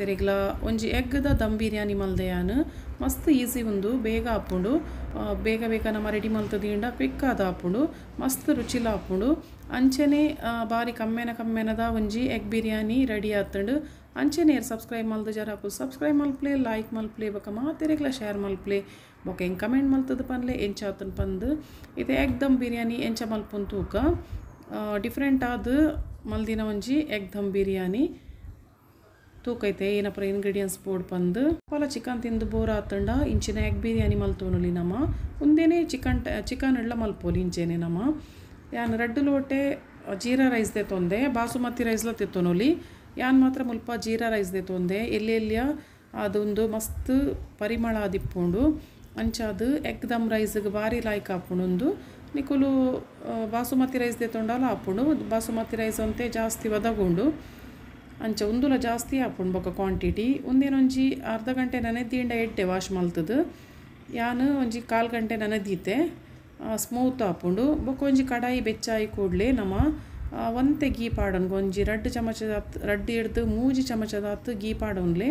ತೆರೆಗ್ಲ ಒಂಜಿ ಎಗ್ಗದ ದಮ್ ಬಿರಿಯಾನಿ ಮಲ್ದೆಯಾನು ಮಸ್ತ್ ಈಸಿ ಉಂದು ಬೇಗ ಆಪುಂಡು ಬೇಗ ಬೇಗ ನಮ್ಮ ರೆಡಿ ಮಲ್ತದಿಂಡ ಕ್ವಿಕ್ ಆದ ಆಪುಂಡು ಮಸ್ತ್ ರುಚಿಲ ಆಪುಂಡು ಅಂಚೆನೆ ಬಾರಿ ಕಮ್ಮೆನ ಕಮ್ಮೆನದ ಒಂಜಿ ಎಗ್ ಬಿರಿಯಾನಿ ರೆಡಿ ಆತುಂಡು ಅಂಚನೆ ಸಬ್ಸ್ಕ್ರೈಬ್ ಮಲ್ದು ಜರಾಪು ಸಬ್ಸ್ಕ್ರೈಬ್ ಮಲ್ಪ್ಲೇ ಲೈಕ್ ಮಲ್ಪ್ಲೆ ಬೊಕ ಮಾತೆರೆಗ್ಲ ಶೇರ್ ಮಲ್ಪ್ಲೆ ಬೊಕ ಕಮೆಂಟ್ ಮಲ್ತದ ಪನ್ಲೆ ಎಂಚ ಆತನ್ ಪಂದು ಇದು ಎಗ್ ದಮ್ ಬಿರಿಯಾನಿ ಎಂಚ ಮಲ್ಪುನ್ ತೂಕ ಡಿಫ್ರೆಂಟ್ ಆದ ಮಲ್ದಿನ ಒಂಜಿ ಎಗ್ ದಮ್ ಬಿರಿಯಾನಿ ತೂಕೈತೆ ಏನಪ್ಪ ಇಂಗ್ರೀಡಿಯೆಂಟ್ಸ್ ಬೋರ್ಡ್ ಬಂದು ಪಲ ಚಿಕನ್ ತಿಂದು ಬೋರ್ ಆತಂಡ ಇಂಚಿನ ಎಗ್ ಬಿರಿಯಾನಿ ಮಲ್ತೋನಲಿ ನಮ್ಮ ಮುಂದೇನೆ ಚಿಕನ್ ಚಿಕನ್ ಎಲ್ಲ ಮಲ್ಪೋಲಿ ಇಂಚೇನೆ ನಮ್ಮ ಯಾನ್ ರೆಡ್ ಲೋಟೆ ಜೀರಾ ರೈಸ್ ದೇ ತೊಂದೆ ಬಾಸುಮತಿ ರೈಸ್ಲ ತಿತ್ತೋನೊಲಿ ಯಾನ್ ಮಾತ್ರ ಮುಲ್ಪ ಜೀರಾ ರೈಸ್ ದೇ ತೊಂದೆ ಎಲ್ಲಿ ಎಲ್ಲಿಯ ಅದೊಂದು ಮಸ್ತ್ ಪರಿಮಳ ಅದಿಪ್ಪೊಂಡು ಅಂಚಾದು ಎಗ್ ದಮ್ ರೈಸ್ಗೆ ಭಾರಿ ಲಾಯ್ಕ್ ಆಪುಣೊಂದು ನಿಕುಲು ಬಾಸುಮತಿ ರೈಸ್ ದೇ ತೊಂಡಲ್ಲ ಆಪುಂಡು ಬಾಸುಮತಿ ರೈಸ್ ಅಂತೆ ಜಾಸ್ತಿ ಒದಗೊಂಡು ಅಂಚ ಉಂದುಲ ಜಾಸ್ತಿ ಆಪುಂಡು ಬೊಕ ಕ್ವಾಂಟಿಟಿ ಒಂಜಿ ಅರ್ಧ ಗಂಟೆ ದಿಂಡ ಎಡ್ಡೆ ವಾಶ್ ಮಲ್ತದು ಯಾನು ಒಂಜಿ ಕಾಲು ಗಂಟೆ ನೆನೆದೀತೆ ಸ್ಮೂತ್ ಆಪುಂಡು ಬೊಕ್ಕ ಒಂಜಿ ಕಡಾಯಿ ಬೆಚ್ಚಾಯಿ ಕೂಡಲೇ ನಮ್ಮ ಒಂತೆ ಗೀ ಪಾಡನ್ ಒಂಜಿ ರಡ್ಡು ಚಮಚದಾತ್ ರಡ್ಡಿ ಹಿಡ್ದು ಮೂಜಿ ಚಮಚದ ಚಮಚದಾತ್ ಗೀ ಪಾಡೋನ್ಲಿ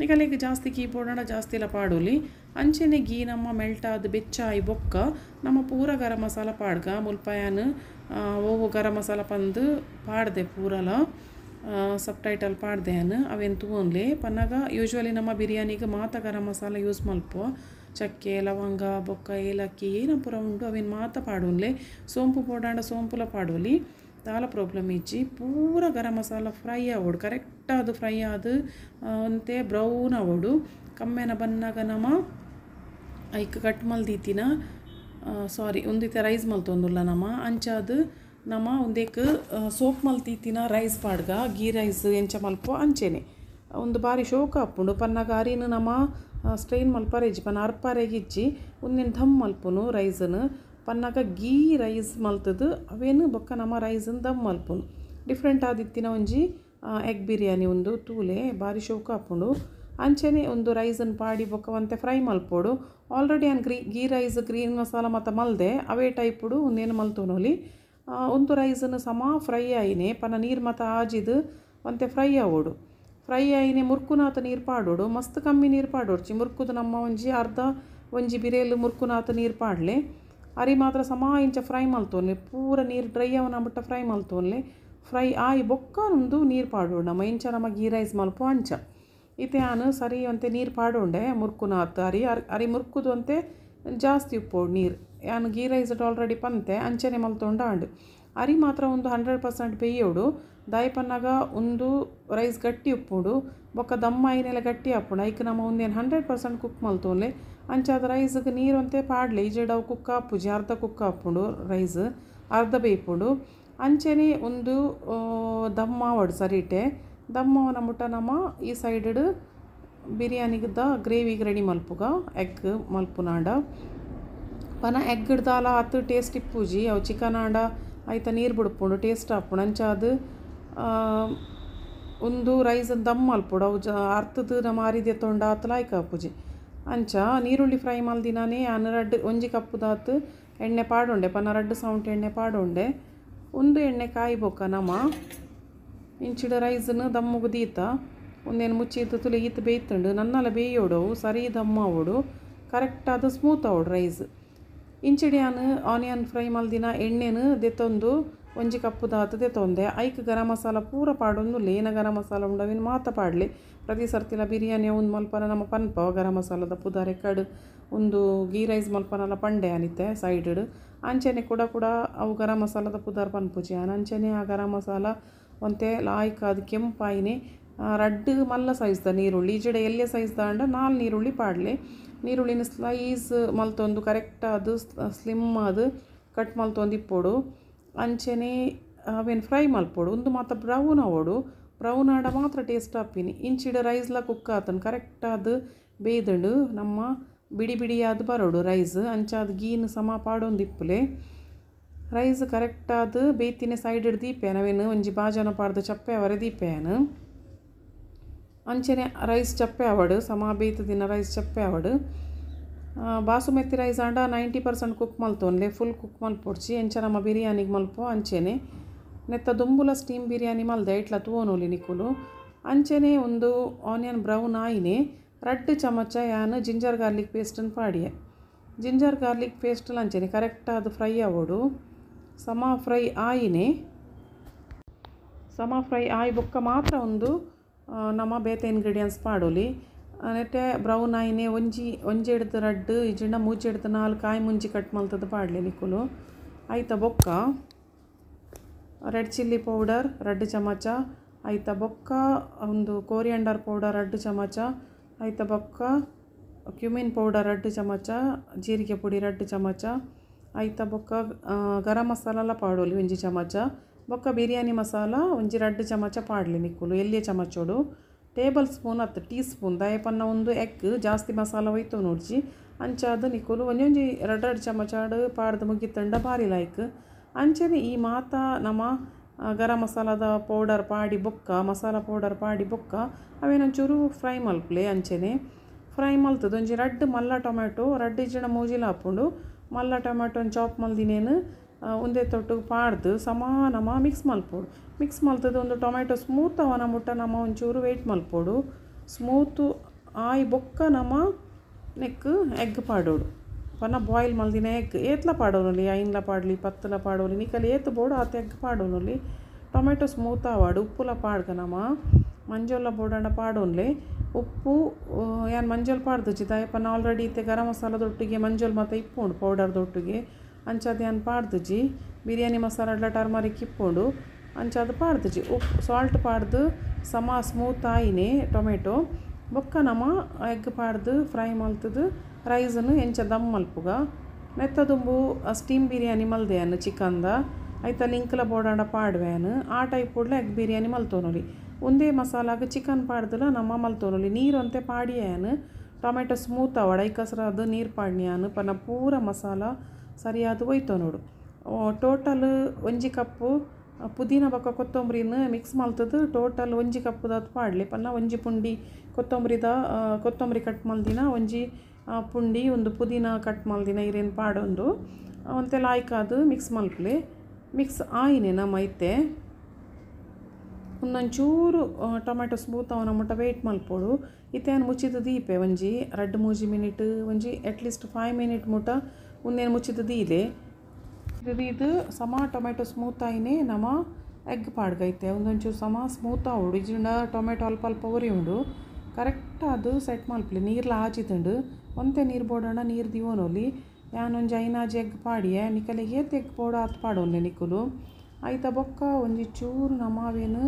ನಿಗಲಿಗೆ ಜಾಸ್ತಿ ಗೀ ಪೋಡೋಣ ಜಾಸ್ತಿ ಎಲ್ಲ ಪಾಡೋಲಿ ಅಂಚೆನೆ ಗೀ ನಮ್ಮ ಮೆಲ್ಟಾದ ಬೆಚ್ಚಾಯಿ ಬೊಕ್ಕ ನಮ್ಮ ಪೂರ ಗರಂ ಮಸಾಲ ಪಾಡ್ಗ ಮುಲ್ಪಾಯನ್ ಓವು ಗರಂ ಮಸಾಲ ಪಂದು ಪಾಡ್ದೆ ಪೂರಲ ಸಬ್ ಟೈಟಲ್ ಪಾಡ್ದೇನು ಅವೇನು ತೊಗೊಂಡ್ಲಿ ಪನ್ನಾಗ ಯೂಶ್ವಲಿ ನಮ್ಮ ಬಿರಿಯಾನಿಗೆ ಮಾತ ಗರಂ ಮಸಾಲ ಯೂಸ್ ಮಲ್ಪ ಚಕ್ಕೆ ಲವಂಗ ಬೊಕ್ಕ ಏಲಕ್ಕಿ ಏನ ಪೂರ ಉಂಡು ಅವೇನು ಮಾತ ಪಾಡೋನ್ಲಿ ಸೋಂಪು ಪೋಡಾಂಡ ಸೋಂಪುಲ ಪಾಡೋಲಿ ತಾಲ ಪ್ರಾಬ್ಲಮ್ ಇಚ್ಚಿ ಪೂರ ಗರಂ ಮಸಾಲ ಫ್ರೈ ಆವೋಡು ಕರೆಕ್ಟ್ ಅದು ಫ್ರೈ ಆದ ಅಂತೆ ಬ್ರೌನ್ ಆವೋಡು ಕಮ್ಮೆನ ಬಂದಾಗ ನಮ್ಮ ಐಕ್ ಕಟ್ ಮಲ್ದೀತಿನ ಸಾರಿ ಒಂದಿತ್ತೆ ರೈಸ್ ಮಲ್ತೊಂದುಲ್ಲ ನಮ್ಮ ಅಂಚಾದು ನಮ್ಮ ಒಂದೇಕ ಸೋಪ್ ಮಲ್ತೀತಿನ ರೈಸ್ ಪಾಡ್ಗ ಗೀ ರೈಸ್ ಎಂಚ ಮಲ್ಪ ಅಂಚೆನೆ ಒಂದು ಬಾರಿ ಶೋಕ ಅಪ್ಪುಂಡು ಪನ್ನ ಗಾರಿನ ನಮ್ಮ ಸ್ಟ್ರೈನ್ ಮಲ್ಪಾರೆಜ್ಜಿ ಪನ್ನ ಅರ್ಪಾರೆಗಿಜ್ಜಿ ಒಂದೇನು ಧಮ್ ಮಲ್ಪುನು ರೈಸನ್ನು ಪನ್ನಾಗ ಗೀ ರೈಸ್ ಮಲ್ತದು ಅವೇನು ಬೊಕ್ಕ ನಮ್ಮ ರೈಸನ್ನು ದಮ್ ಮಲ್ಪುನು ಡಿಫ್ರೆಂಟ್ ಆದಿತ್ತಿನ ಒಂಜಿ ಎಗ್ ಬಿರಿಯಾನಿ ಒಂದು ತೂಲೆ ಬಾರಿ ಶೋಕ ಅಪ್ಪುಂಡು ಅಂಚೆನೆ ಒಂದು ರೈಸನ್ನು ಪಾಡಿ ಬೊಕ್ಕವಂತೆ ಫ್ರೈ ಮಲ್ಪೋಡು ಆಲ್ರೆಡಿ ಅನ್ ಗ್ರೀ ಗೀ ರೈಸ್ ಗ್ರೀನ್ ಮಸಾಲ ಮತ್ತು ಮಲ್ದೆ ಅವೇ ಟೈಪುಡು ಒಂದೇನು ನೋಲಿ ಉಂದು ರೈಸನ್ನು ಸಮ ಫ್ರೈ ಆಯಿನೆ ಪನ ನೀರು ಮತ ಆಜಿದು ಒಂತೆ ಫ್ರೈ ಆವೋಡು ಫ್ರೈ ಆಯಿನೆ ಮುರ್ಕುನಾಥ ನೀರು ಪಾಡೋಡು ಮಸ್ತ್ ಕಮ್ಮಿ ನೀರು ಪಾಡೋಡ್ಚಿ ಮುರ್ಕುದು ನಮ್ಮ ಒಂಜಿ ಅರ್ಧ ಒಂಜಿ ಬಿರೇಲು ಮುರ್ಕುನಾಥ ನೀರು ಪಾಡ್ಲೆ ಅರಿ ಮಾತ್ರ ಸಮ ಇಂಚ ಫ್ರೈ ಮಲ್ತೋನ್ಲೆ ಪೂರ ನೀರು ಡ್ರೈ ಆವನ ಬಿಟ್ಟ ಫ್ರೈ ಮಲ್ತೋನ್ಲೆ ಫ್ರೈ ಆಯಿ ಬೊಕ್ಕ ನಮ್ದು ನೀರು ಪಾಡೋಡು ನಮ್ಮ ಇಂಚ ನಮ್ಮ ಗೀ ರೈಸ್ ಮಲ್ಪ ಅಂಚ ಇತೆ ಆನು ಸರಿ ಅಂತೆ ನೀರು ಪಾಡೋಂಡೆ ಮುರ್ಕುನಾಥ ಅರಿ ಅರಿ ಮುರ್ಕುದು ಅಂತೆ ಜಾಸ್ತಿ ಉಪ್ಪೋಡು ನೀರು ಯಾನ್ ಗೀ ರೈಸ್ ಆಲ್ರೆಡಿ ಪಂತೆ ಅಂಚನೆ ಮಲ್ತೊಂಡ ಆಂಡು ಅರಿ ಮಾತ್ರ ಒಂದು ಹಂಡ್ರೆಡ್ ಪರ್ಸೆಂಟ್ ಬೇಯೋಡು ದಾಯಿಪನ್ನಾಗ ಒಂದು ರೈಸ್ ಗಟ್ಟಿ ಉಪ್ಪುಡು ಬೊಕ್ಕ ದಮ್ಮ ಐನೆಲ್ಲ ಗಟ್ಟಿ ಹಾಪುಣ ಐಕ್ ನಮ್ಮ ಒಂದೇನು ಹಂಡ್ರೆಡ್ ಪರ್ಸೆಂಟ್ ಕುಕ್ ಮಲ್ತೋಲೆ ನೀರು ರೈಸ್ಗೆ ನೀರಂತೆ ಪಾಡ್ಲೆ ಈಜಡವು ಕುಕ್ಕ ಹಾಪುಜಿ ಅರ್ಧ ಕುಕ್ಕ ಹಾಪುಂಡು ರೈಸ್ ಅರ್ಧ ಬೇಯ್ಪುಂಡು ಅಂಚೆನೆ ಒಂದು ದಮ್ಮ ಸರಿಟೆ ದಮ್ಮವನ ಮುಟ್ಟ ನಮ್ಮ ಈ ಸೈಡ್ బిర్యానీకి దా గ్రేవీకి రెడీ ಎಗ್ ఎగ్ మల్పునాంಡ ಪನ ಎಗ್ಗಿಡ್ದಾಲ ಅತ್ತು ಟೇಸ್ಟ್ ಇಪ್ಪುಜಿ ಅವು ಚಿಕನ್ ಆಂಡ ಆಯ್ತಾ ನೀರು ಬಿಡ್ಪುಂಡು ಟೇಸ್ಟ್ ಹಾಪುಂಡು ಅಂಚಾದ ಒಂದು ರೈಸ್ ದಮ್ ಮಲ್ಪುಡು ಅವು ಜ ಅರ್ಥದ ನಮ್ಮ ಆರಿದೆ ತೊಂಡ ಆತು ಲಾಯ್ಕ ಹಾಪುಜಿ ಅಂಚ ನೀರುಳ್ಳಿ ಫ್ರೈ ಮಲ್ದಿನಾನೇ ಅನ್ನ ಒಂಜಿ ಒಂಜಿ ಕಪ್ಪುದಾತು ಎಣ್ಣೆ ಪಾಡೊಂಡೆ ಪನ ರಡ್ಡು ಸೌಂಟ್ ಎಣ್ಣೆ ಪಾಡೊಂಡೆ ಒಂದು ಎಣ್ಣೆ ಕಾಯ್ಬೋಕ ನಮ್ಮ ಇಂಚಿಡ ರೈಸನ್ನು ದಮ್ಮುಗು ದೀತ ಒಂದೇನು ಮುಚ್ಚಿದ್ದು ತುಲಿ ಈತ್ ಬೇಯ್ತುಂಡು ನನ್ನಲ್ಲ ಬೇಯೋಡವು ಸರಿ ದಮ್ಮ ಅವಡು ಅದು ಸ್ಮೂತ್ ಅವಡು ರೈಸ್ ಇಂಚಿಡಿಯಾನ ಆನಿಯನ್ ಫ್ರೈ ಮಲ್ದಿನ ಎಣ್ಣೆನು ದೆತ್ತೊಂದು ಒಂಜಿ ಕಪ್ಪು ದಾತ ದೆತ್ತೊಂದೆ ಐಕ್ ಗರಂ ಮಸಾಲ ಪೂರ ಪಾಡೊಂದು ಲೇನ ಗರಂ ಮಸಾಲ ಉಂಡವಿನ ಮಾತ ಪಾಡಲಿ ಪ್ರತಿ ಸರ್ತಿಲ ಬಿರಿಯಾನಿ ಒಂದು ಮಲ್ಪನ ನಮ್ಮ ಪನ್ಪ ಗರಂ ಮಸಾಲದ ಪುದ ಕಡ್ ಒಂದು ಗೀ ರೈಸ್ ಮಲ್ಪನಲ ಪಂಡೆ ಅನಿತ್ತೆ ಸೈಡ್ ಅಂಚೆನೆ ಕೂಡ ಕೂಡ ಅವು ಗರಂ ಮಸಾಲದ ಪುದಾರ್ ಪನ್ಪುಜಿ ಅಂಚೆನೆ ಆ ಗರಂ ಮಸಾಲ ಒಂತೆ ಅದು ಕೆಂಪಾಯಿನೇ ರಡ್ ಮಲ್ಲ ಸೈಜ್ದ ನೀರುಳ್ಳಿ ಈಜಡೆ ಎಲ್ಲೇ ಸೈಜ್ದ ಅಂಡ ನಾಲ್ ನೀರುಳ್ಳಿ ಪಾಡ್ಲೆ ನೀರುಳ್ಳಿನ ಸ್ಲೈಸ್ ಮಲ್ತೊಂದು ಕರೆಕ್ಟ್ ಅದು ಸ್ಲಿಮ್ ಅದು ಕಟ್ ಮಲ್ತೊಂದು ಇಪ್ಪೋಡು ಅಂಚೆನೆ ಅವೇನು ಫ್ರೈ ಮಲ್ಪೋಡು ಒಂದು ಮಾತ್ರ ಬ್ರೌನ್ ಅವಡು ಬ್ರೌನ್ ಆಡ ಮಾತ್ರ ಟೇಸ್ಟ್ ಹಾಪಿನಿ ಇಂಚಿಡ ರೈಸ್ಲ ಕುಕ್ ಆತನು ಕರೆಕ್ಟ್ ಅದು ಬೇಯ್ದಂಡು ನಮ್ಮ ಬಿಡಿ ಬಿಡಿಯಾದ ಬರೋಡು ರೈಸ್ ಅದು ಗೀನ್ ಸಮ ಪಾಡೊಂದು ಇಪ್ಪಲೆ ರೈಸ್ ಕರೆಕ್ಟಾದ ಬೇತಿನ ಸೈಡ್ ಹಿಡ್ದು ದೀಪೇನ ಅವೇನು ಒಂಜಿ ಬಾಜನ ಪಾಡ್ದು ಚಪ್ಪೆ ಅವರ ದೀಪೇನು ಅಂಚೆನೆ ರೈಸ್ ಚಪ್ಪೆ ಆವಡು ಸಮಾಬೀತ್ ದಿನ ರೈಸ್ ಚಪ್ಪೆ ಆವಡು ಬಾಸುಮತಿ ರೈಸ್ ಆಂಡ ನೈಂಟಿ ಪರ್ಸೆಂಟ್ ಕುಕ್ ಮಲ್ತೋನ್ಲೆ ಫುಲ್ ಕುಕ್ ಮಲ್ಪೊಡ್ಚಿ ಎಂಚ ನಮ್ಮ ಬಿರಿಯಾನಿಗೆ ಮಲ್ಪ ಅಂಚೆನೆ ನೆತ್ತ ದುಂಬುಲ ಸ್ಟೀಮ್ ಬಿರಿಯಾನಿ ಮಲ್ದೆ ಇಟ್ಲ ತೂವನೋಲಿ ನಿಕುಲು ಅಂಚೆನೆ ಒಂದು ಆನಿಯನ್ ಬ್ರೌನ್ ಆಯಿನೆ ರಡ್ಡು ಚಮಚ ಯಾನು ಜಿಂಜರ್ ಗಾರ್ಲಿಕ್ ಪೇಸ್ಟನ್ನು ಪಾಡಿಯೆ ಜಿಂಜರ್ ಗಾರ್ಲಿಕ್ ಪೇಸ್ಟಲ್ಲಿ ಅಂಚೆನೆ ಕರೆಕ್ಟ್ ಅದು ಫ್ರೈ ಆವೋಡು ಸಮ ಫ್ರೈ ಆಯಿನೆ ಸಮ ಫ್ರೈ ಆಯಿ ಬೊಕ್ಕ ಮಾತ್ರ ಒಂದು ನಮ್ಮ ಬೇತೆ ಇನ್ಗ್ರೀಡಿಯಂಟ್ಸ್ ಪಾಡೊಲಿ ನೆಟ್ಟೆ ಬ್ರೌನ್ ಆಯಿನೆ ಒಂಜಿ ಒಂಜಿ ಎಡ್ದು ರಡ್ಡ್ ಇಜಿಂಡ ಮೂಜಿ ಹಿಡ್ದು ನಾಲ್ಕು ಕಾಯಿ ಮುಂಜಿ ಕಟ್ ಮಲ್ತದ ಪಾಡ್ಲಿ ನಿಕ್ಕುಲು ಐತ ಬೊಕ್ಕ ರೆಡ್ ಚಿಲ್ಲಿ ಪೌಡರ್ ರಡ್ಡು ಚಮಚ ಐತ ಬೊಕ್ಕ ಒಂದು ಕೋರಿಯಂಡರ್ ಪೌಡರ್ ರಡ್ಡು ಚಮಚ ಐತ ಬೊಕ್ಕ ಕ್ಯುಮಿನ್ ಪೌಡರ್ ರಡ್ಡು ಚಮಚ ಜೀರಿಗೆ ಪುಡಿ ರಡ್ಡು ಚಮಚ ಐತ ಬೊಕ್ಕ ಗರಂ ಮಸಾಲೆಲ್ಲ ಪಾಡೊಲಿ ಒಂಜಿ ಚಮಚ ಬೊಕ್ಕ ಬಿರಿಯಾನಿ ಮಸಾಲ ಒಂಜಿ ರಡ್ಡ್ ಚಮಚ ಪಾಡ್ಲಿ ನಿಕ್ಕುಲು ಎಲ್ಲಿಯ ಚಮಚೋಡು ಟೇಬಲ್ ಸ್ಪೂನ್ ಅತ್ತ ಟೀ ಸ್ಪೂನ್ ದಯಪನ್ನ ಒಂದು ಎಗ್ ಜಾಸ್ತಿ ಮಸಾಲ ಹೋಯ್ತು ನೋಡ್ಜಿ ಅಂಚಾದ ನಿಕ್ಕುಲು ಒಂಜೊಂಜಿ ರಡ್ಡ್ ರಡ್ಡ್ ಚಮಚಾಡು ಪಾಡ್ದು ಮುಗಿತಂಡ ಭಾರಿ ಲಾಯ್ಕ್ ಅಂಚನೆ ಈ ಮಾತ ನಮ್ಮ ಗರಂ ಮಸಾಲದ ಪೌಡರ್ ಪಾಡಿ ಬೊಕ್ಕ ಮಸಾಲ ಪೌಡರ್ ಪಾಡಿ ಬೊಕ್ಕ ಅವೇನೊಂಚೂರು ಫ್ರೈ ಮಲ್ಪ್ಲೆ ಅಂಚನೆ ಫ್ರೈ ಮಲ್ತದೊಂಜಿ ಒಂಜಿ ಮಲ್ಲ ಟೊಮ್ಯಾಟೊ ರಡ್ಡ್ ಜನ ಮೂಜಿಲ ಹಾಕೊಂಡು ಮಲ್ಲ ಟೊಮ್ಯಾಟೊನ ಚಾಪ್ ಮಲ್ದಿನೇನು ಒಂದೇ ತೊಟ್ಟು ಪಾಡ್ದು ಸಮಾನಮ ಮಿಕ್ಸ್ ಮಲ್ಪೋಡು ಮಿಕ್ಸ್ ಮಲ್ತದ ಒಂದು ಟೊಮೆಟೊ ಸ್ಮೂತ್ ಅವನ ಮುಟ್ಟ ನಮ್ಮ ಒಂಚೂರು ವೆಯ್ಟ್ ಮಲ್ಪೋಡು ಸ್ಮೂತು ಆಯಿ ಬೊಕ್ಕ ನಮ್ಮ ನೆಕ್ ಎಗ್ ಪಾಡೋಡು ಪನ ಬಾಯ್ಲ್ ಮಲ್ದಿನ ಎಗ್ ಏತ್ಲ ಪಾಡೋನಲ್ಲಿ ಐನ್ಲ ಪಾಡಲಿ ಪತ್ತಲ ಪಾಡೋಲಿ ನಿಕಲಿ ಏತ್ ಬೋಡು ಆತ ಎಗ್ ಪಾಡೋನಲ್ಲಿ ಟೊಮೆಟೊ ಸ್ಮೂತ್ ಆವಾಡು ಉಪ್ಪುಲ ಪಾಡ್ಗ ನಮ್ಮ ಮಂಜೋಲ್ಲ ಬೋಡಂಡ ಪಾಡೋನ್ಲಿ ಉಪ್ಪು ಏನು ಮಂಜೋಲ್ ಪಾಡ್ದು ನಾ ಆಲ್ರೆಡಿ ಇತ್ತೆ ಗರಂ ಮಸಾಲದೊಟ್ಟಿಗೆ ಮಂಜೋಲ್ ಮತ್ತು ಪೌಡರ್ ಪೌಡರ್ದೊಟ್ಟಿಗೆ ಅಂಚಾದ ಏನು ಪಾಡ್ದುಜಿ ಬಿರಿಯಾನಿ ಮಸಾಲಡ್ಲ ಟರ್ಮರಿಕ್ ಇಪ್ಪುಂಡು ಅಂಚಾದ ಪಾಡ್ದುಜಿ ಉಪ್ಪು ಸಾಲ್ಟ್ ಪಾಡ್ದು ಸಮ ಸ್ಮೂತ್ ಆಯಿನೇ ಟೊಮೆಟೊ ಬೊಕ್ಕ ನಮ ಎಗ್ ಪಾಡ್ದು ಫ್ರೈ ಮಲ್ತದು ರೈಸನ್ನು ಎಂಚ ದಮ್ ಮಲ್ಪುಗ ನೆತ್ತದುಂಬು ಸ್ಟೀಮ್ ಬಿರಿಯಾನಿ ಚಿಕನ್ ಚಿಕನ್ದ ಐತ ಲಿಂಕ್ಲ ಬೋಡಾಂಡ ಪಾಡ್ವೆಯನ್ನು ಆ ಟೈಪ್ ಉಡ್ಲ ಎಗ್ ಬಿರಿಯಾನಿ ಮಲ್ತೋನೋಲಿ ಒಂದೇ ಮಸಾಲಾಗ ಚಿಕನ್ ಪಾಡ್ದಲ ನಮ್ಮ ನೀರು ಅಂತೆ ಪಾಡಿಯಾನು ಟೊಮೆಟೊ ಸ್ಮೂತ್ ಅವಡ ಐಕಸರ ಅದು ನೀರು ಪಾಡ್ನ್ಯಾನು ಪನ್ನ ಪೂರ ಮಸಾಲ ಸರಿಯಾದ್ ಅದು ಹೋಯ್ತು ನೋಡು ಟೋಟಲ್ ಒಂಜಿ ಕಪ್ಪು ಪುದೀನ ಬೊಕ್ಕ ಕೊತ್ತಂಬರಿನ ಮಿಕ್ಸ್ ಮಾಲ್ತದ್ದು ಟೋಟಲ್ ಒಂಜಿ ಕಪ್ಪುದಾದ ಪಾಡ್ಲಿ ಪನ್ನ ಒಂಜಿ ಪುಂಡಿ ಕೊತ್ತಂಬರಿದ ಕೊತ್ತಂಬರಿ ಕಟ್ ಮಲ್ದಿನ ಒಂಜಿ ಪುಂಡಿ ಒಂದು ಪುದೀನ ಕಟ್ ಮಲ್ದಿನ ಇರೇನು ಪಾಡೊಂದು ಒಂತೆಲ್ಲ ಆಯ್ಕಾದು ಮಿಕ್ಸ್ ಮಲ್ಪಲಿ ಮಿಕ್ಸ್ ಆಯಿನೆ ನಮ್ಮ ಐತೆ ಒಂದೊಂಚೂರು ಟೊಮೆಟೊ ಸ್ಮೂತ್ ಅವನ ಮುಟ್ಟ ವೆಯ್ಟ್ ಮಲ್ಪೋಡು ಇತ್ತೇನು ಮುಚ್ಚಿದ ದೀಪೆ ಒಂಜಿ ರಡ್ಡು ಮೂಜಿ ಮಿನಿಟ್ ಒಂಜಿ ಅಟ್ಲೀಸ್ಟ್ ಫೈವ್ ಮಿನಿಟ್ ಮುಟ ಒಂದೇನು ಮುಚ್ಚಿದ್ದು ಇದೆ ಇದು ಇದು ಸಮ ಟೊಮೆಟೊ ಸ್ಮೂತಾಯಿನೇ ನಮ ಎಗ್ ಪಾಡ್ಗೈತೆ ಒಂದೊಂಚೂರು ಸಮ ಸ್ಮೂತ ಉಡು ಇಜಿಂಡ ಟೊಮೆಟೊ ಅಲ್ಪ ಅಲ್ಪ ಉರಿ ಉಂಡು ಕರೆಕ್ಟ್ ಅದು ಸೆಟ್ ಮಲ್ಪಲಿ ನೀರ್ಲ ಆಚಿತಂಡು ಒಂತೆ ನೀರು ಬೋಡೋಣ ನೀರು ದಿವೋನೊಲಿ ಯಾನೊಂದು ಐನಾಜಿ ಎಗ್ ಪಾಡಿಯೆ ನಿಕಲಿ ಏತ್ ಎಗ್ ಬೋಡ ಹತ್ತು ಪಾಡೋಲ್ಲೆ ನಿಕುಲು ಆಯ್ತ ಬೊಕ್ಕ ಒಂಜಿ ಚೂರು ನಮ್ಮ ಅವೇನು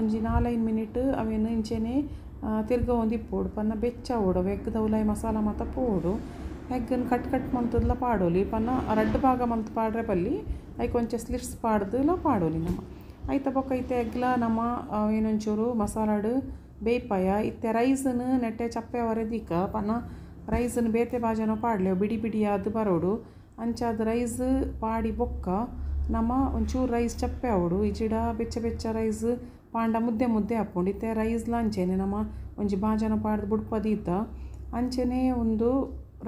ಒಂಜಿ ನಾಲ್ಕೈದು ಮಿನಿಟ್ ಅವೇನು ಇಂಚೆನೆ ತಿರ್ಗ ಒಂದು ಇಪ್ಪೋಡು ಪನ್ನ ಬೆಚ್ಚ ಓಡು ಎಗ್ದ ಉಲಾಯಿ ಮಸಾಲ ಮಾತ ಪೋಡು ಕಟ್ ಕಟ್ ಕಟ್ ಮಂತದ್ಲ ಪಾಡೋಲಿ ಪನ್ನ ಭಾಗ ಮಂತು ಪಾಡ್ರೆ ಬಲ್ಲಿ ಪಲ್ಲಿ ಐಕ್ ಸ್ಲಿಪ್ಸ್ స్లిట్స్ పాడ్దులా ಪಾಡೋಲಿ ನಮ್ಮ ಐತ ಬೊಕ್ಕ ಐತೆ ಎಗ್ಲ ನಮ್ಮ ಏನೊಂಚೂರು ಮಸಾಲಾಡು ಬೇಯ್ಪಾಯ ಇತ್ತೆ ರೈಸನ್ನು ನೆಟ್ಟೆ ಚಪ್ಪೆ ಹೊರದಿಕ್ಕ ಪನ ರೈಸನ್ ಬೇತೆ ಬಾಜನೋ ಪಾಡ್ಲೆ ಬಿಡಿ ಬಿಡಿ ಅದು ಬರೋಡು ಅಂಚಾದ ರೈಸ್ ಪಾಡಿ ಬೊಕ್ಕ ನಮ್ಮ ಒಂಚೂರು ರೈಸ್ ಚಪ್ಪೆ ಅವಡು ಈಜಿಡ ಬೆಚ್ಚ ಬೆಚ್ಚ ರೈಸ್ ಪಾಂಡ ಮುದ್ದೆ ಮುದ್ದೆ ಹಾಕೊಂಡು ಇತ್ತೆ ರೈಸ್ಲ ಅಂಚೇನೆ ನಮ್ಮ ಒಂಜಿ ಬಾಜನ ಪಾಡ್ದು ಬುಡ್ಪದೀತ ಅಂಚೆನೆ ಒಂದು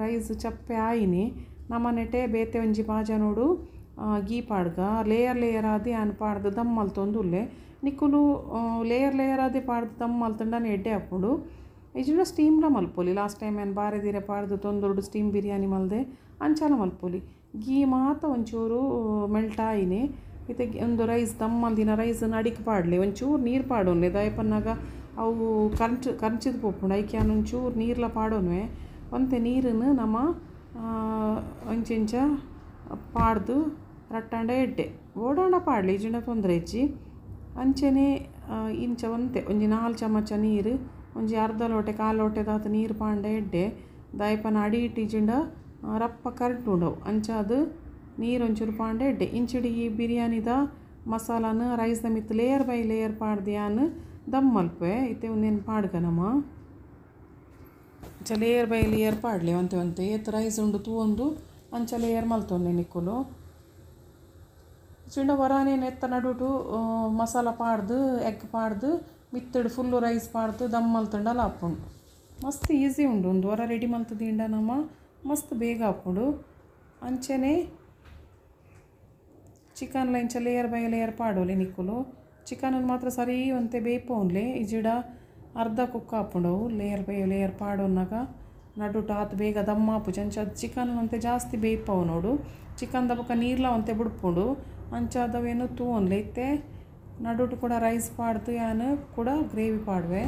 ರೈಸ್ ಚಪ್ಪೆ ಆಯಿನಿ ನೆಟೆ ಬೇತೆ ಒಂಜಿ ಬಾಜ ನೋಡು ಗೀ ಪಾಡ್ಗ ಲೇಯರ್ ಲೇಯರ್ ಆದಿ ಆನ್ ಪಾಡ್ದು ದಮ್ ಮಲ್ತೊಂದುಲ್ಲೆ ನಿಕ್ಕುಲು ಲೇಯರ್ ಲೇಯರ್ ಆದಿ ಪಾಡ್ದು ದಮ್ ಮಲ್ತಂಡಾನ ಎಡ್ಡೆ ಹಾಕ್ಕೊಂಡು ಸ್ಟೀಮ್ ಸ್ಟೀಮ್ಲ ಮಲ್ಪೊಲಿ ಲಾಸ್ಟ್ ಟೈಮ್ ಏನು ದೀರೆ ಪಾಡ್ದು ತೊಂದೊರ್ಡು ಸ್ಟೀಮ್ ಬಿರಿಯಾನಿ ಮಲ್ದೆ ಅಂಚಾಲ ಮಲ್ಪೊಲಿ ಗೀ ಮಾತ್ರ ಒಂಚೂರು ಮೆಲ್ಟ್ ಆಯಿನಿ ಇತ್ತೆ ಒಂದು ರೈಸ್ ದಮ್ ದಿನ ರೈಸ್ ಅಡಿಕೆ ಪಾಡ್ಲೆ ಒಂಚೂರು ನೀರು ಪಾಡೋನ್ಲೆ ದಯಪನ್ನಾಗ ಅವು ಕರ್ಚ್ ಕಂಚಿದ್ ಪೊಪ್ಪುಂಡು ಐಕ್ಯಾನ ಒಂಚೂರು ನೀರ್ಲ ಪಾಡೋನ್ವೆ ಒಂತೆ ನೀರನ್ನು ನಮ್ಮ ಒಂಚಿಂಚ ಪಾಡ್ದು ರಟ್ಟಾಂಡ ಎಡ್ಡೆ ಓಡೋಣ ಪಾಡಲಿ ಇಜಿಂಡ ತೊಂದರೆ ಹೆಚ್ಚಿ ಅಂಚೆನೆ ಇಂಚ ಒಂತೆ ಒಂಜಿ ನಾಲ್ಕು ಚಮಚ ನೀರು ಒಂಜಿ ಅರ್ಧ ಲೋಟೆ ಕಾಲು ಲೋಟೆ ದಾತ ನೀರು ಪಾಂಡ ಎಡ್ಡೆ ದಾಯಪನ ಅಡಿ ಇಟ್ಟಿಜಿಂಡ ರಪ್ಪ ಕರೆಕ್ಟ್ ಉಂಡವು ಅಂಚ ಅದು ನೀರು ಒಂಚೂರು ಪಾಂಡ ಎಡ್ಡೆ ಇಂಚಿಡಿ ಈ ಬಿರಿಯಾನಿದ ಮಸಾಲಾನ ರೈಸ್ದ ಮಿತ್ ಲೇಯರ್ ಬೈ ಲೇಯರ್ ಪಾಡ್ದಿಯಾನ್ ದಮ್ ಮಲ್ಪೆ ಇತ್ತೆ ಒಂದೇನು ಪಾಡ್ಗ ನಮ್ಮ మంచిగా ಬೈ బై లేయర్ పాడలేవంతే అంతే ಏತ್ ರೈಸ್ ಉಂಡು ತೂ ಒಂದು ಅಂಚ ಲೇಯರ್ ಮಲ್ತೊಂದೆ ನಿಕ್ಕುಲು ಚಿಂಡ ವರಾನೇನು ಎತ್ತ ನಡುಟು ಮಸಾಲ ಪಾಡ್ದು ಎಗ್ ಪಾಡ್ದು ಮಿತ್ತಡು ಫುಲ್ಲು ರೈಸ್ ಪಾಡ್ದು ದಮ್ ಮಲ್ತಂಡಲ್ಲ ಹಾಕೊಂಡು ಮಸ್ತ್ ಈಸಿ ಉಂಡು ಒಂದು ವರ ರೆಡಿ ಮಲ್ತದಿಂಡ ನಮ್ಮ ಮಸ್ತ್ ಬೇಗ ಹಾಕೊಂಡು ಅಂಚೆನೆ ಚಿಕನ್ಲ ಇಂಚ ಲೇಯರ್ ಬೈ ಲೇಯರ್ ಪಾಡೋಲೆ ನಿಕ್ಕುಲು ಚಿಕನಲ್ಲಿ ಮಾತ್ರ ಸರಿ ಒಂತೆ ಬೇಪೋನ್ಲೆ ಇಜಿಡ ಅರ್ಧ ಕುಕ್ಕ ಹಾಕೊಂಡವು ಲೇಯರ್ ಬೈ ಲೇಯರ್ ಪಾಡೋನಾಗ ನಡುಟ ಆತು ಬೇಗ ದಮ್ಮಾಪು ಅಂಚ ಚಿಕನ್ ಅಂತೆ ಜಾಸ್ತಿ ಬೇಯ್ಪವು ನೋಡು ಚಿಕನ್ ದಬಕ ನೀರ್ಲ ಅಂತೆ ಬಿಡ್ಕೊಂಡು ಅಂಚಾದವೇನು ತೂವನ್ಲೆ ಇತ್ತೆ ನಡುಟು ಕೂಡ ರೈಸ್ ಪಾಡ್ದು ಯಾನು ಕೂಡ ಗ್ರೇವಿ ಪಾಡುವೆ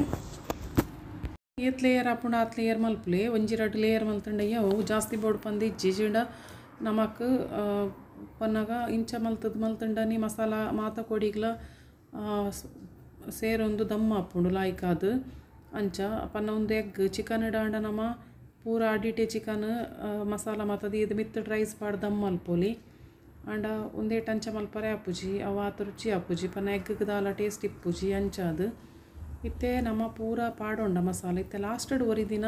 ಏತ್ ಲೇಯರ್ ಹಾಕೊಂಡು ಆತ್ ಲೇಯರ್ ಮಲ್ಪುಲೆ ಒಂಜಿ ಲೇಯರ್ ಮಲ್ತಂಡಯ್ಯ ಜಾಸ್ತಿ ಬೋಡ್ ಇಜ್ಜಿ ಜಿಜಿಂಡ ನಮಕ್ ಪನ್ನಾಗ ಇಂಚ ಮಲ್ತದ ನೀ ಮಸಾಲ ಮಾತ ಕೊಡಿಗ್ಲ ಸೇರೊಂದು ದಮ್ಮ ಆಪುಂಡು ಲಾಯ್ಕ್ ಅದು ಅಂಚ ಪನ್ನ ಒಂದು ಎಗ್ ಚಿಕನ್ ಇಡಾಂಡ ನಮ್ಮ ಪೂರ ಅಡಿಟೆ ಚಿಕನ್ ಮಸಾಲ ಮಾತ ಇದು ಮಿತ್ ರೈಸ್ ಪಾಡ್ ದಮ್ ಅಲ್ಪೋಲಿ ಆಂಡ ಒಂದೇ ಅಂಚ ಮಲ್ಪರೆ ಆಪುಜಿ ಅವ ಆತ ರುಚಿ ಆಪುಜಿ ಪನ್ನ ಎಗ್ ದಾಲ ಟೇಸ್ಟ್ ಇಪ್ಪುಜಿ ಅದು ಇತ್ತೆ ನಮ್ಮ ಪೂರ ಪಾಡೊಂಡ ಮಸಾಲೆ ಇತ್ತೆ ಲಾಸ್ಟಡ್ ಒರಿ ದಿನ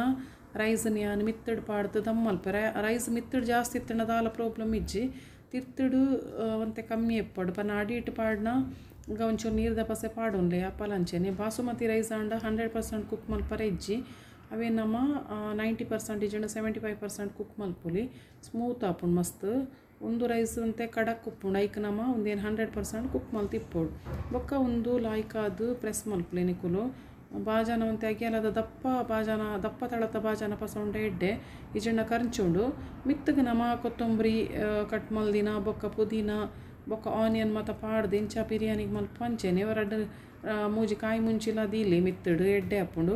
ರೈಸ್ ಯಾನ್ ಮಿತ್ತಡ್ ಪಾಡ್ದು ದಮ್ಮ ಅಲ್ಪರೆ ರೈಸ್ ಮಿತ್ತಡ್ ಜಾಸ್ತಿ ಇತ್ತಿನ ದಾಲ ಪ್ರಾಬ್ಲಮ್ ಇಜ್ಜಿ ತಿರ್ತಿಡು ಅಂತೆ ಕಮ್ಮಿ ಎಪ್ಪಡು ಪನ್ನ ಅಡಿಟ್ ಪಾಡ್ನ ఇంకా ಒಂಚೂರು ನೀರು దపసే పాడుండే అప్పాలంచేనే basmati basmati rice hundred hundred percent మల్పర ఇజ్జి ಅವೇ ನಮ್ಮ ninety percentage and seventy five percent cook ಮಲ್ಪುಲಿ ಸ್ಮೂತ್ ಆಪುಂಡು ಮಸ್ತ್ ಒಂದು ರೈಸ್ ಅಂತೆ ಕಡಕ್ ಉಪ್ಪುಂಡು ಐಕ್ ನಮ ಒಂದೇನು ಹಂಡ್ರೆಡ್ ಪರ್ಸೆಂಟ್ ಕುಕ್ ಮಲ್ತಿಪ್ಪುಡು ಬೊಕ್ಕ ಒಂದು ಲಾಯ್ಕಾದು ಪ್ರೆಸ್ ಮಲ್ಪುಲಿ ನಿಕುಲು ಬಾಜಾನ ಅಂತೆ ಅಗಿಯಲದ ದಪ್ಪ ಬಾಜಾನ ದಪ್ಪ ತಳತ ಬಾಜಾನ ಪಸೊಂಡ ಎಡ್ಡೆ ಇಜಣ್ಣ ಕರ್ಚುಂಡು ಮಿತ್ತಗೆ ನಮ ಕೊತ್ತಂಬರಿ ಕಟ್ ಮಲ್ದಿನ ಬೊಕ್ಕ ಪುದೀನ ಬೊಕ್ಕ ಆನಿಯನ್ ಮಾತ ಪಾಡ್ದು ಇಂಚ ಬಿರಿಯಾನಿಗೆ ಮಲ್ಪ ಪಂಚೆನೆ ಮೂಜಿ ಕಾಯಿ ಮುಂಚಿಲ ದೀಲಿ ಮಿತ್ತಡು ಎಡ್ಡೆ ಹಾಕೊಂಡು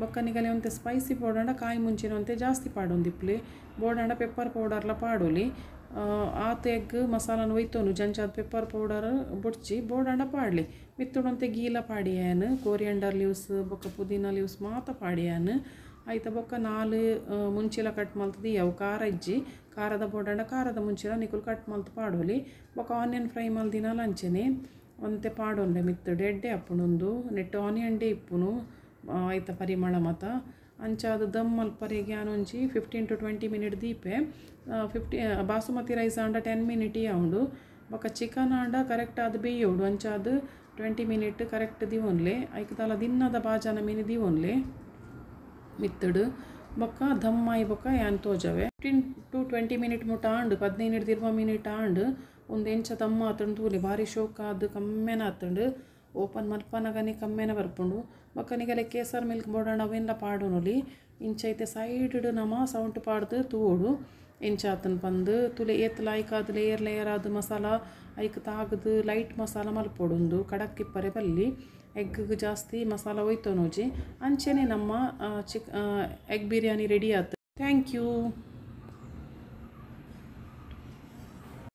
ಬೊಕ್ಕನಿಗಲೆ ಒಂತೆ ಸ್ಪೈಸಿ ಪೌಡಂಡ ಕಾಯಿ ಮುಂಚಿನ ಒಂತೆ ಜಾಸ್ತಿ ಪಾಡೊಂದಿಪ್ಲಿ ಬೋಡಂಡ ಪೆಪ್ಪರ್ ಪೌಡರ್ಲ ಪಾಡೋಲಿ ಆತ ಎಗ್ ಮಸಾಲನ ಒಯ್ತೋನು ಜಂಚಾದ ಪೆಪ್ಪರ್ ಪೌಡರ್ ಬುಡ್ಚಿ ಪಾಡಲಿ ಪಾಡ್ಲಿ ಮಿತ್ತುಡೊಂತೆ ಗೀಲ ಪಾಡಿಯಾನ್ ಕೋರಿಯಂಡರ್ ಲೀವ್ಸ್ ಬೊಕ್ಕ ಪುದೀನ ಲೀವ್ಸ್ ಮಾತ ಪಾಡಿಯಾನ ಐತ ಬೊಕ್ಕ ನಾಲ್ ಮುಂಚಿಲ ಕಟ್ ಮಲ್ತದಿ ಅವು ಖಾರ ಇಜ್ಜಿ ಖಾರದ ಬೋಡಂಡ ಖಾರದ ಮುಂಚಿನ ನಿಕುಲು ಕಟ್ ಮಲ್ತು ಪಾಡೋಲಿ ಬೊಕ ಆನಿಯನ್ ಫ್ರೈ ಮಲ್ದಿನ ಲಂಚನೆ ಅಂತೆ ಪಾಡೊಂಡೆ ಮಿತ್ತು ಎಡ್ಡೆ ಅಪ್ಪುನೊಂದು ನೆಟ್ಟು ಆನಿಯನ್ ಡೇ ಇಪ್ಪುನು ಆಯ್ತ ಪರಿಮಳ ಮತ ಅಂಚಾದ ದಮ್ ಮಲ್ಪರಿಗೆ ಆನೊಂಜಿ ಫಿಫ್ಟೀನ್ ಟು ಟ್ವೆಂಟಿ ಮಿನಿಟ್ ದೀಪೆ ಫಿಫ್ಟಿ ಬಾಸುಮತಿ ರೈಸ್ ಆಂಡ ಟೆನ್ ಮಿನಿಟ್ ಯಾವುದು ಬೊಕ ಚಿಕನ್ ಆಂಡ ಕರೆಕ್ಟ್ ಅದು ಬೇಯೋಡು ಅಂಚಾದ ಟ್ವೆಂಟಿ ಮಿನಿಟ್ ಕರೆಕ್ಟ್ ದಿವೊನ್ಲೆ ತಲ ದಿನ್ನದ ಬಾಜನ ಮಿನಿ ದಿವೊನ್ಲೆ ಮಿತ್ತಡು ಬೊಕ್ಕ ಆಯಿ ಬೊಕ್ಕ ಏನ್ ತೋಜವೆ ಫಿಫ್ಟೀನ್ ಟು ಟ್ವೆಂಟಿ ಮಿನಿಟ್ ಮುಟ ಆಂಡ್ ಪದಿನೈದು ಹಿಡ್ದಿರುವ ಮಿನಿಟ್ ಆಂಡ್ ಒಂದು ಎಂಚ ದಮ್ಮ ಆತಂಡು ತೂಲಿ ಭಾರಿ ಶೋಕ ಅದು ಕಮ್ಮೆನ ಆತಂಡ್ ಓಪನ್ ಮಲ್ಪನಗನಿ ಕಮ್ಮೆನ ಬರ್ಪಂಡು ಬೊಕ್ಕ ನಿಗಲೆ ಕೇಸರ್ ಮಿಲ್ಕ್ ಬೋಡಣ ಅವೆಲ್ಲ ಇಂಚ ಇಂಚೈತೆ ಸೈಡ್ ನಮ ಸೌಂಟ್ ಪಾಡ್ದು ತೂಡು ಆತನ್ ಬಂದು ತುಲೆ ಏತ್ ಅದು ಲೇಯರ್ ಲೇಯರ್ ಆದ ಮಸಾಲ ಐಕ್ ತಾಗದು ಲೈಟ್ ಮಸಾಲ ಮಲ್ಪೊಡುಂದು ಕಡಕ್ಕಿಪ್ಪರೆ ಬಲ್ಲಿ ಎಗ್ಗಿಗೆ ಜಾಸ್ತಿ ಮಸಾಲ ಹೋಯ್ತು ನೋಜಿ ಅಂಚೆನೆ ನಮ್ಮ ಚಿಕ್ ಎಗ್ ಬಿರಿಯಾನಿ ರೆಡಿ ಆಯ್ತು ಥ್ಯಾಂಕ್ ಯು